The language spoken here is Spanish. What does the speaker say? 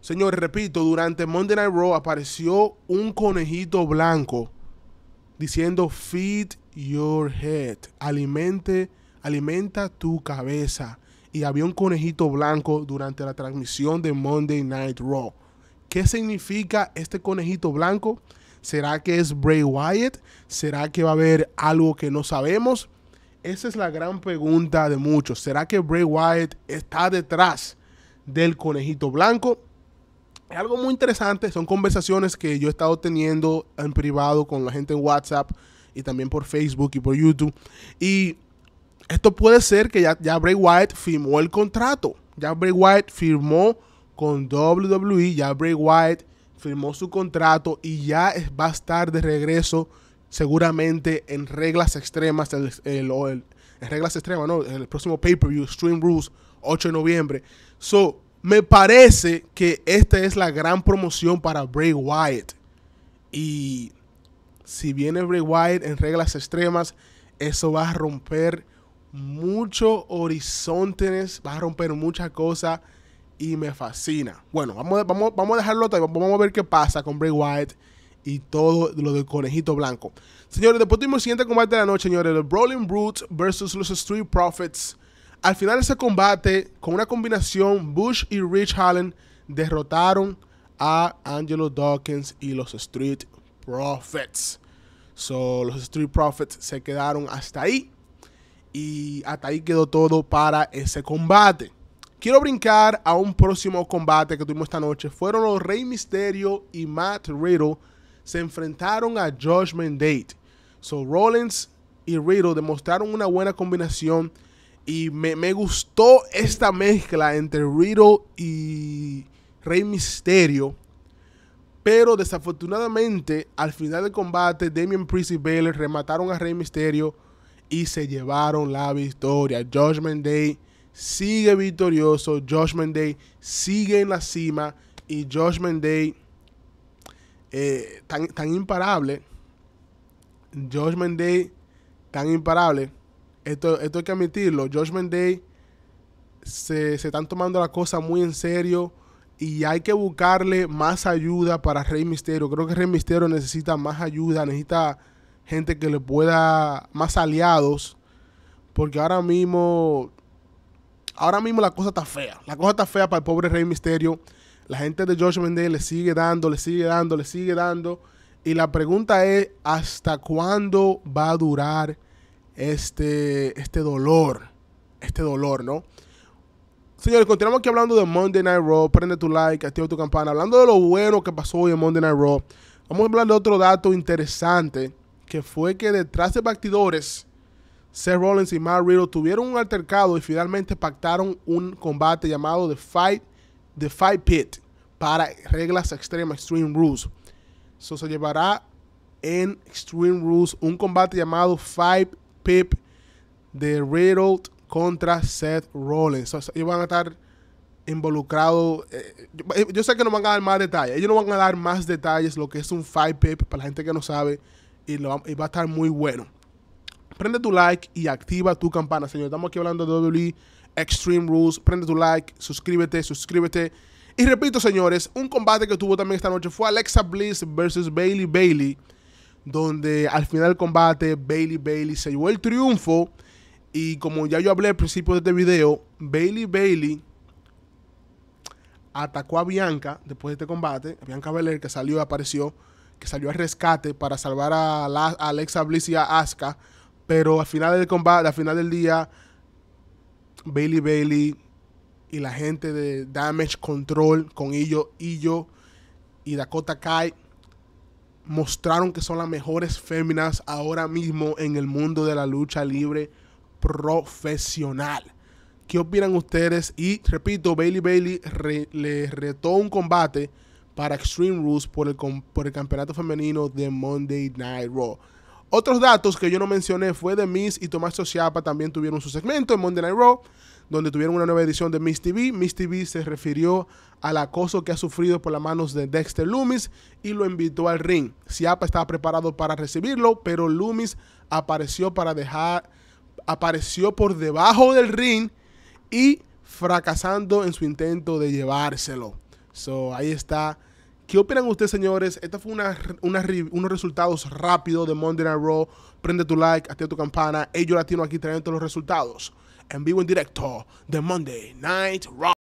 Señor, repito, durante Monday Night Raw apareció un conejito blanco diciendo feed your head, alimente, alimenta tu cabeza. Y había un conejito blanco durante la transmisión de Monday Night Raw. ¿Qué significa este conejito blanco? ¿Será que es Bray Wyatt? ¿Será que va a haber algo que no sabemos? Esa es la gran pregunta de muchos. ¿Será que Bray Wyatt está detrás del conejito blanco? Es algo muy interesante, son conversaciones que yo he estado teniendo en privado con la gente en WhatsApp y también por Facebook y por YouTube. Y esto puede ser que ya, Bray Wyatt firmó el contrato. Ya Bray Wyatt firmó con WWE, ya Bray Wyatt firmó su contrato y ya va a estar de regreso seguramente en reglas extremas, en reglas extremas, ¿no? El próximo pay-per-view, Stream Rules, 8 de noviembre. So, me parece que esta es la gran promoción para Bray Wyatt. Y si viene Bray Wyatt en reglas extremas, eso va a romper muchos horizontes, va a romper muchas cosas y me fascina. Bueno, vamos, vamos, a dejarlo ahí. vamos a ver qué pasa con Bray Wyatt y todo lo del conejito blanco. Señores, después tuvimos siguiente combate de la noche, señores, El Brawling Brutes versus los Street Profits al final de ese combate, con una combinación, Bush y Rich Allen derrotaron a Angelo Dawkins y los Street Profits. So, los Street Profits se quedaron hasta ahí. Y hasta ahí quedó todo para ese combate. Quiero brincar a un próximo combate que tuvimos esta noche. Fueron los Rey Misterio y Matt Riddle. Se enfrentaron a Judgment Date. So Rollins y Riddle demostraron una buena combinación y me, gustó esta mezcla entre Riddle y Rey Misterio. Pero desafortunadamente, al final del combate, Damien Priest y Baylor remataron a Rey Misterio y se llevaron la victoria. Judgment Day sigue victorioso. Judgment Day sigue en la cima. Y Judgment Day, eh, tan, tan imparable. Judgment Day, tan imparable esto, hay que admitirlo, Judgment Day se, están tomando la cosa muy en serio y hay que buscarle más ayuda para Rey Misterio. Creo que Rey Misterio necesita más ayuda, necesita gente que le pueda, más aliados, porque ahora mismo, ahora mismo la cosa está fea. La cosa está fea para el pobre Rey Misterio. La gente de George Day le sigue dando, le sigue dando, le sigue dando. Y la pregunta es, ¿hasta cuándo va a durar este, este dolor, este dolor, ¿no? Señores, continuamos aquí hablando de Monday Night Raw. Prende tu like, activa tu campana. Hablando de lo bueno que pasó hoy en Monday Night Raw, vamos a hablar de otro dato interesante, que fue que detrás de bastidores, Seth Rollins y Matt Riddle tuvieron un altercado y finalmente pactaron un combate llamado The Fight, The Fight Pit para reglas extremas, Extreme Rules. Eso se llevará en Extreme Rules un combate llamado Fight Pip de Riddle contra Seth Rollins. ellos van a estar involucrados. Eh, yo, sé que no van a dar más detalles. Ellos no van a dar más detalles lo que es un fight Pip para la gente que no sabe. Y, lo, va a estar muy bueno. Prende tu like y activa tu campana, señores, Estamos aquí hablando de WWE Extreme Rules. Prende tu like, suscríbete, suscríbete. Y repito, señores, un combate que tuvo también esta noche fue Alexa Bliss versus Bailey Bailey donde al final del combate Bailey Bailey se llevó el triunfo y como ya yo hablé al principio de este video, Bailey Bailey atacó a Bianca después de este combate, Bianca Belair que salió y apareció, que salió al rescate para salvar a, la, Alexa Bliss y a Asuka, pero al final del combate, al final del día Bailey Bailey y la gente de Damage Control con y Illo y Dakota Kai mostraron que son las mejores féminas ahora mismo en el mundo de la lucha libre profesional. ¿Qué opinan ustedes? Y repito, Bailey Bailey le retó un combate para Extreme Rules por el, campeonato femenino de Monday Night Raw. Otros datos que yo no mencioné fue de Miss y Tomás Ciapa también tuvieron su segmento en Monday Night Raw donde tuvieron una nueva edición de Miss TV. Miss TV se refirió al acoso que ha sufrido por las manos de Dexter Loomis y lo invitó al ring. Siapa estaba preparado para recibirlo, pero Loomis apareció para dejar apareció por debajo del ring y fracasando en su intento de llevárselo. So, ahí está. ¿Qué opinan ustedes, señores? Esta fue una, unos resultados rápidos de Monday Night Raw. Prende tu like, activa tu campana. Ellos Latino aquí trayendo los resultados. and be one director the Monday Night Rock.